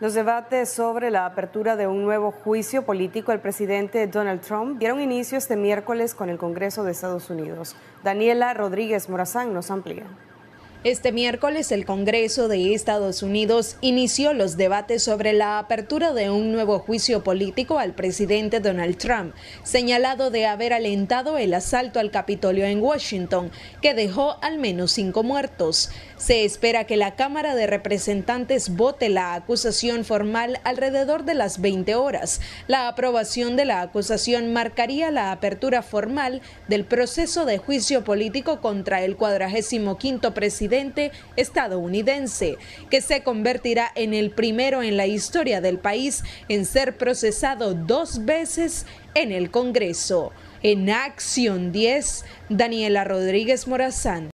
Los debates sobre la apertura de un nuevo juicio político al presidente Donald Trump dieron inicio este miércoles con el Congreso de Estados Unidos. Daniela Rodríguez Morazán nos amplía. Este miércoles el Congreso de Estados Unidos inició los debates sobre la apertura de un nuevo juicio político al presidente Donald Trump, señalado de haber alentado el asalto al Capitolio en Washington, que dejó al menos cinco muertos. Se espera que la Cámara de Representantes vote la acusación formal alrededor de las 20 horas. La aprobación de la acusación marcaría la apertura formal del proceso de juicio político contra el 45 presidente estadounidense, que se convertirá en el primero en la historia del país en ser procesado dos veces en el Congreso. En Acción 10, Daniela Rodríguez Morazán.